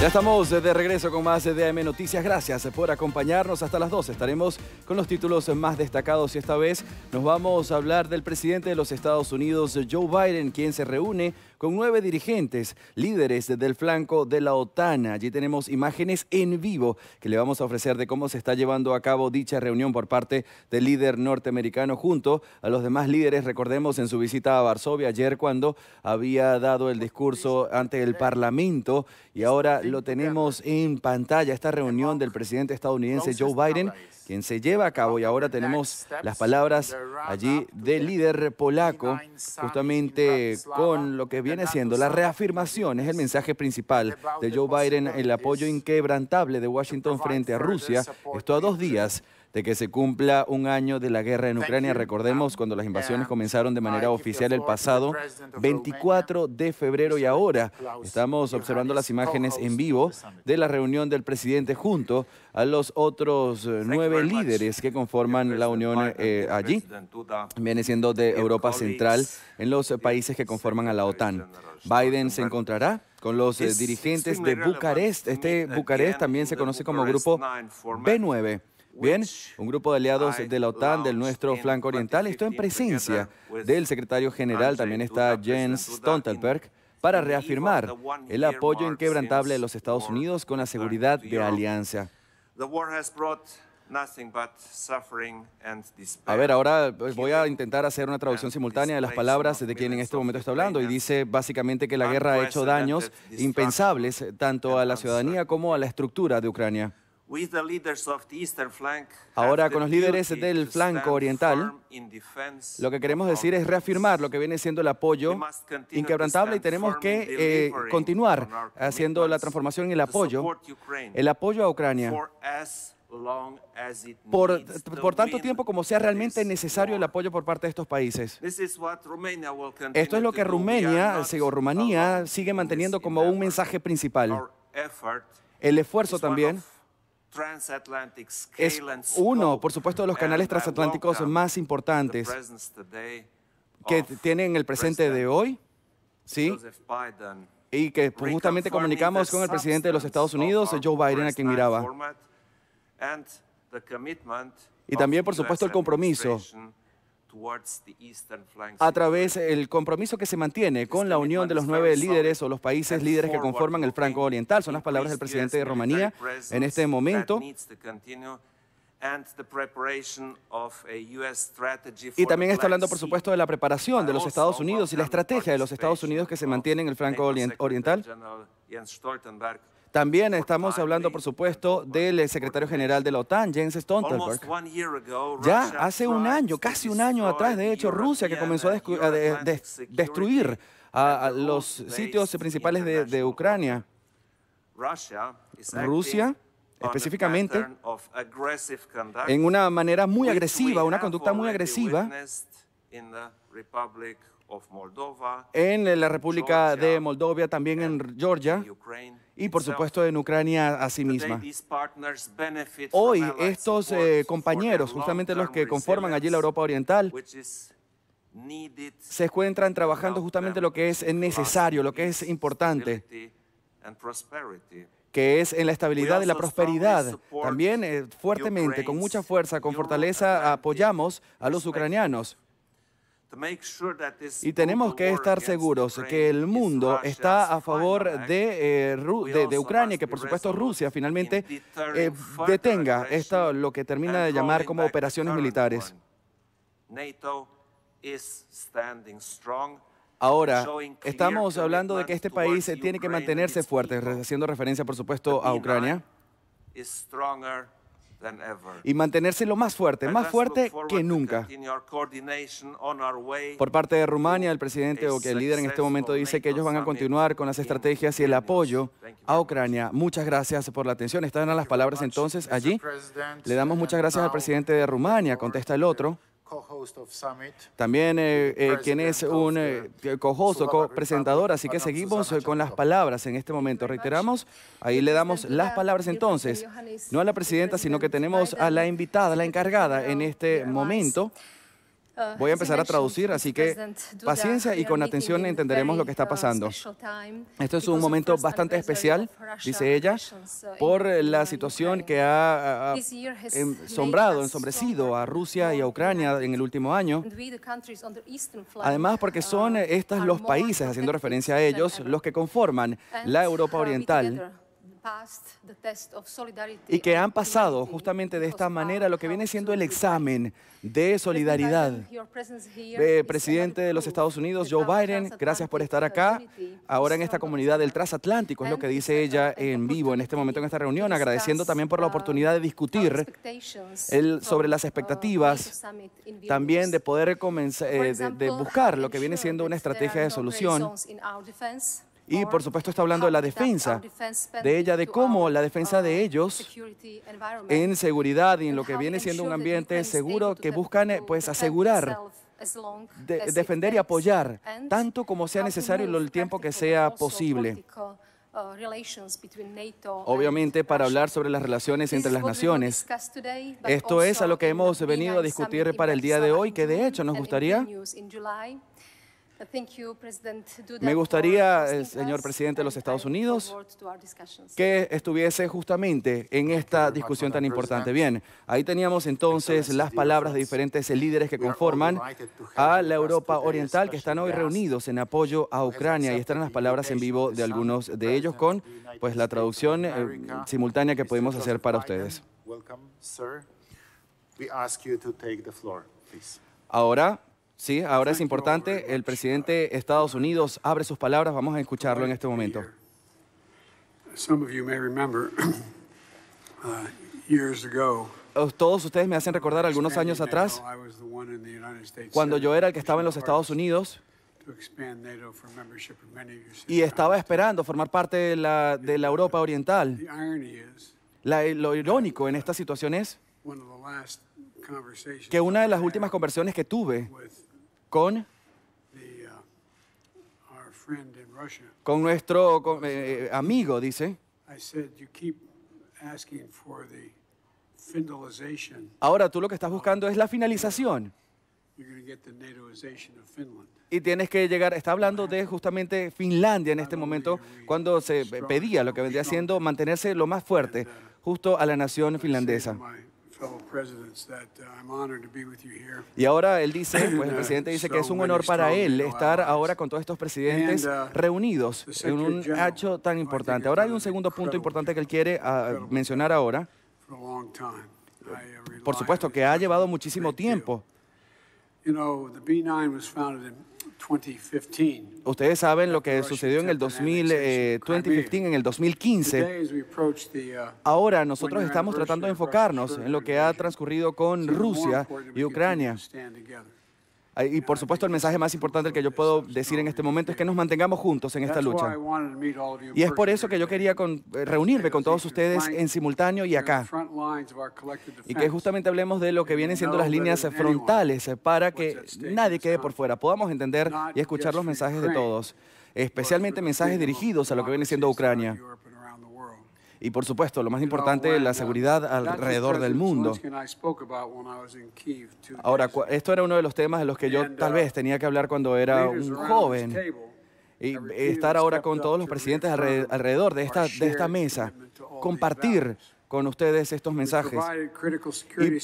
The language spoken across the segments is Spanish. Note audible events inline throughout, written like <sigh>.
Ya estamos de regreso con más de AM Noticias. Gracias por acompañarnos hasta las 12. Estaremos con los títulos más destacados y esta vez nos vamos a hablar del presidente de los Estados Unidos, Joe Biden, quien se reúne con nueve dirigentes, líderes del flanco de la OTAN. Allí tenemos imágenes en vivo que le vamos a ofrecer de cómo se está llevando a cabo dicha reunión por parte del líder norteamericano junto a los demás líderes, recordemos, en su visita a Varsovia ayer cuando había dado el discurso ante el Parlamento y ahora lo tenemos en pantalla, esta reunión del presidente estadounidense Joe Biden se lleva a cabo y ahora tenemos las palabras allí del líder polaco, justamente con lo que viene siendo la reafirmación, es el mensaje principal de Joe Biden, el apoyo inquebrantable de Washington frente a Rusia, esto a dos días de que se cumpla un año de la guerra en Ucrania. Recordemos um, cuando las invasiones comenzaron de manera oficial el pasado 24 de febrero y ahora estamos observando las imágenes en vivo de la reunión del presidente junto a los otros eh, nueve líderes que conforman la Unión eh, allí, viene siendo de Europa Central, en los países que conforman a la OTAN. Biden se encontrará con los eh, dirigentes de Bucarest. Este Bucarest también se conoce como Grupo B9. Bien, un grupo de aliados de la OTAN del nuestro flanco oriental está en presencia del secretario general, también está Jens Stoltenberg, para reafirmar el apoyo inquebrantable de los Estados Unidos con la seguridad de alianza. A ver, ahora eh, voy a intentar hacer una traducción simultánea de las palabras de quien en este momento está hablando y dice básicamente que la guerra ha hecho daños impensables eh, tanto a la ciudadanía como a la estructura de Ucrania. Ahora, con los líderes del flanco oriental, lo que queremos decir es reafirmar lo que viene siendo el apoyo inquebrantable y tenemos que eh, continuar haciendo la transformación y el apoyo, el apoyo a Ucrania por, tanto tiempo como sea realmente necesario el apoyo por parte de estos países. Esto es lo que Rumania, Rumanía sigue manteniendo como un mensaje principal. El esfuerzo también es uno, por supuesto, de los canales transatlánticos más importantes que tienen el presente de hoy, ¿sí? Y que justamente comunicamos con el presidente de los Estados Unidos, Joe Biden, a quien miraba. Y también, por supuesto, el compromiso a través del compromiso que se mantiene con la este unión de los nueve líderes o los países líderes que conforman el Franco Oriental. Son las palabras del presidente de Rumanía en este momento. Y también está hablando, por supuesto, de la preparación de los Estados Unidos y la estrategia de los Estados Unidos que se mantiene en el Franco Oriental. También estamos hablando, por supuesto, del secretario general de la OTAN, Jens Stoltenberg. Ya hace un año, casi un año atrás, de hecho, Rusia que comenzó a, destruir los sitios principales de, de Ucrania. Rusia específicamente en una manera muy agresiva, una conducta muy agresiva en la República de Moldovia, también en Georgia y por supuesto en Ucrania a sí misma. Hoy estos eh, compañeros, justamente los que conforman allí la Europa Oriental, se encuentran trabajando justamente lo que es necesario, lo que es importante que es en la estabilidad y la prosperidad. También eh, fuertemente, con mucha fuerza, con fortaleza, apoyamos a los ucranianos. Y tenemos que estar seguros que el mundo está a favor de, eh, Ucrania, que por supuesto Rusia finalmente eh, detenga esto, lo que termina de llamar como operaciones militares. Ahora, estamos hablando de que este país tiene que mantenerse fuerte, haciendo referencia por supuesto a Ucrania y lo más fuerte, más fuerte que nunca. Por parte de Rumania, el presidente o que el líder en este momento dice que ellos van a continuar con las estrategias y el apoyo a Ucrania. Muchas gracias por la atención. Están las palabras entonces allí. Le damos muchas gracias al presidente de Rumania, contesta el otro. También eh, eh, quien es un eh, co-host cojoso, co-presentador, así que seguimos con las palabras en este momento. Reiteramos, ahí le damos las palabras entonces, no a la presidenta, sino que tenemos a la invitada, la encargada en este momento. Uh, Voy a empezar a traducir, así que paciencia y con atención entenderemos lo que está uh, pasando. Esto es un momento bastante especial, dice ella, uh, por eh, la situación que ha ensombrado, em, ensombrecido a Rusia y a Ucrania en el último año. Además, porque son eh, estos los países, haciendo referencia a ellos, los que conforman la Europa Oriental y que han pasado justamente de esta manera lo que viene siendo el examen de solidaridad. presidente de los Estados Unidos, Joe Biden, gracias por estar acá. Ahora en esta comunidad del transatlántico, es lo que dice ella en vivo en este momento en esta reunión, agradeciendo también por la oportunidad de discutir sobre las uh, expectativas, también de poder eh, de buscar lo que viene siendo una estrategia de solución y por supuesto está hablando de la defensa, de ella, de cómo la defensa de ellos en seguridad y en lo que viene siendo un ambiente seguro que buscan pues asegurar defender y apoyar tanto como sea necesario y el tiempo que sea posible. Uh, Obviamente para hablar sobre las relaciones entre las naciones. Esto es a lo que hemos venido a discutir para el día de hoy, que de hecho nos gustaría me gustaría, eh, señor presidente de los Estados Unidos, que estuviese justamente en esta discusión tan importante. Bien, ahí teníamos entonces las palabras de diferentes líderes que conforman a la Europa Oriental, que están hoy reunidos en apoyo a Ucrania, y están las palabras en vivo de algunos de ellos con pues, la traducción eh, simultánea que podemos hacer para ustedes. Ahora Sí, ahora es importante. El presidente de Estados Unidos abre sus palabras. Vamos a escucharlo en este momento. Todos ustedes me hacen recordar algunos años atrás, cuando yo era el que estaba en los Estados Unidos y estaba esperando formar parte de la, de la Europa Oriental. lo irónico en esta situación es que una de las últimas conversaciones que tuve Uh, con nuestro eh, eh, amigo, dice. Ahora tú lo que estás buscando es la finalización. Y tienes que llegar, está hablando de justamente Finlandia en este momento, cuando se pedía lo que vendría siendo mantenerse lo más fuerte, uh, justo a la nación finlandesa. Uh, y ahora él dice, pues <coughs> el presidente dice que es un honor para él estar ahora con todos estos presidentes uh, reunidos en un hecho tan importante. Ahora hay un segundo punto importante que él quiere uh, mencionar ahora. Por supuesto que ha llevado muchísimo tiempo. Ustedes saben lo que sucedió en el 2015, eh, en el 2015. Uh, Ahora nosotros estamos tratando de enfocarnos en lo que ha transcurrido con Rusia y Ucrania. Y por supuesto el mensaje más importante que yo puedo decir en este momento es que nos mantengamos juntos en esta lucha. Y es por eso que yo quería eh, reunirme con todos ustedes en simultáneo y acá. Y que justamente hablemos de lo que vienen siendo las líneas frontales eh, para que nadie quede por fuera. Podamos entender y escuchar los mensajes de todos, especialmente mensajes dirigidos a lo que viene siendo Ucrania y por supuesto, lo más importante, la uh, seguridad alrededor del mundo. Ahora, esto era uno de los temas de los que yo tal uh, vez tenía que hablar cuando era un joven. Y estar ahora con todos los presidentes alrededor de esta, mesa, compartir con ustedes estos mensajes y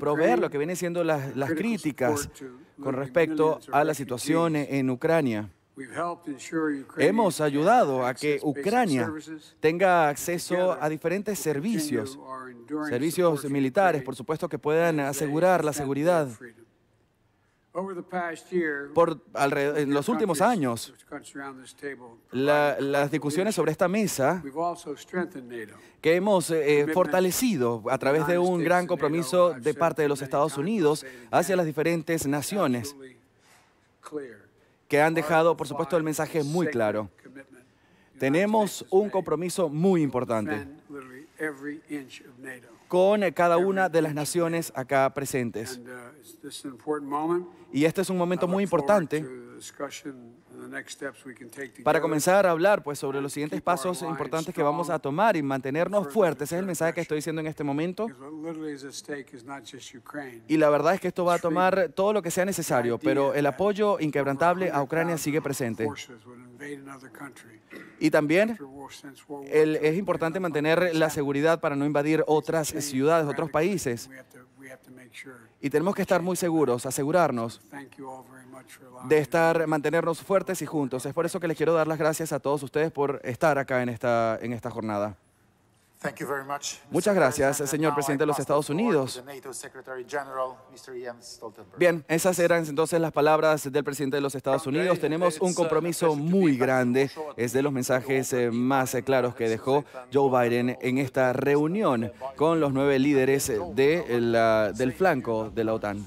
proveer lo que vienen siendo las, las críticas con respecto a la situación en Ucrania. Hemos ayudado a que Ucrania tenga acceso a diferentes servicios, servicios militares, por supuesto, que puedan asegurar la seguridad. Por en los últimos años, las discusiones sobre esta mesa que hemos eh, eh, fortalecido a través de un gran compromiso de parte de los Estados Unidos hacia las diferentes naciones que han dejado, por supuesto, el mensaje muy claro. Tenemos un compromiso muy importante con eh, cada una de las naciones acá presentes. Uh, y este es un momento muy importante para comenzar a hablar pues, sobre los siguientes pasos importantes que vamos a tomar y mantenernos fuertes, es el mensaje que estoy diciendo en este momento. Y la verdad es que esto va a tomar todo lo que sea necesario, pero el apoyo inquebrantable a Ucrania sigue presente. Y también es importante mantener la seguridad para no invadir otras ciudades, otros países. Y tenemos que estar muy seguros, asegurarnos de estar, mantenernos fuertes y juntos. Es por eso que les quiero dar las gracias a todos ustedes por estar acá en esta, en esta jornada. Muchas gracias, señor presidente de los Estados Unidos. Bien, esas eran entonces las palabras del presidente de los Estados Unidos. Tenemos un uh, compromiso muy grande. Es de los mensajes eh, más eh, claros que dejó Joe Biden en esta reunión con los nueve líderes de la, del flanco de la OTAN.